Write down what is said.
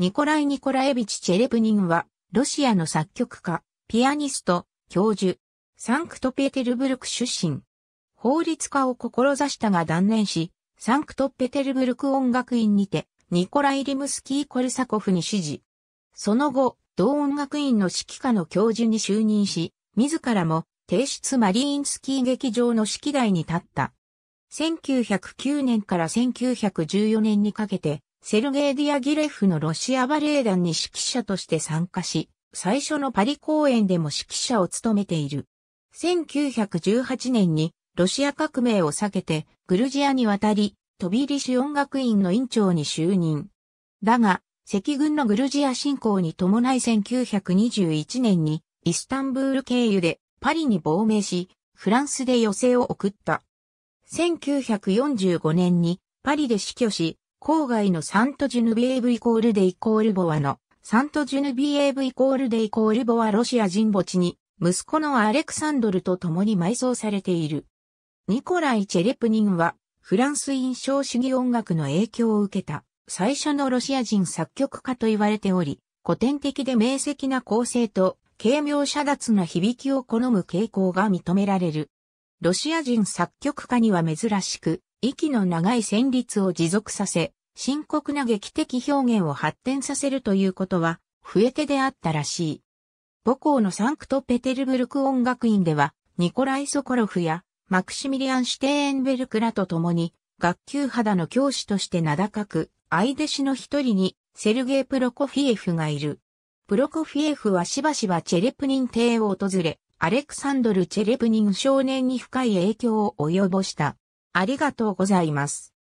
ニコライ・ニコラエビチ・チェレプニンは、ロシアの作曲家、ピアニスト、教授、サンクトペテルブルク出身。法律家を志したが断念し、サンクトペテルブルク音楽院にて、ニコライ・リムスキー・コルサコフに指示。その後、同音楽院の指揮下の教授に就任し、自らも、提出マリーンスキー劇場の指揮台に立った。1909年から1914年にかけて、セルゲイ・ディアギレフのロシアバレエ団に指揮者として参加し、最初のパリ公演でも指揮者を務めている。1918年にロシア革命を避けてグルジアに渡り、飛び入り市音楽院の院長に就任。だが、赤軍のグルジア侵攻に伴い1921年にイスタンブール経由でパリに亡命し、フランスで余生を送った。1945年にパリで死去し、郊外のサントジュヌビエーブイコールデイコールボワの、サントジュヌビエーブイコールデイコールボワロシア人墓地に、息子のアレクサンドルと共に埋葬されている。ニコライ・チェレプニンは、フランス印象主義音楽の影響を受けた、最初のロシア人作曲家と言われており、古典的で明晰な構成と、軽妙遮脱な響きを好む傾向が認められる。ロシア人作曲家には珍しく、息の長い旋律を持続させ、深刻な劇的表現を発展させるということは、笛手であったらしい。母校のサンクトペテルブルク音楽院では、ニコライ・ソコロフやマクシミリアン・シュテーエンベルクらと共に、学級肌の教師として名高く、愛弟子の一人に、セルゲイ・プロコフィエフがいる。プロコフィエフはしばしばチェレプニン邸を訪れ、アレクサンドル・チェレプニン少年に深い影響を及ぼした。ありがとうございます。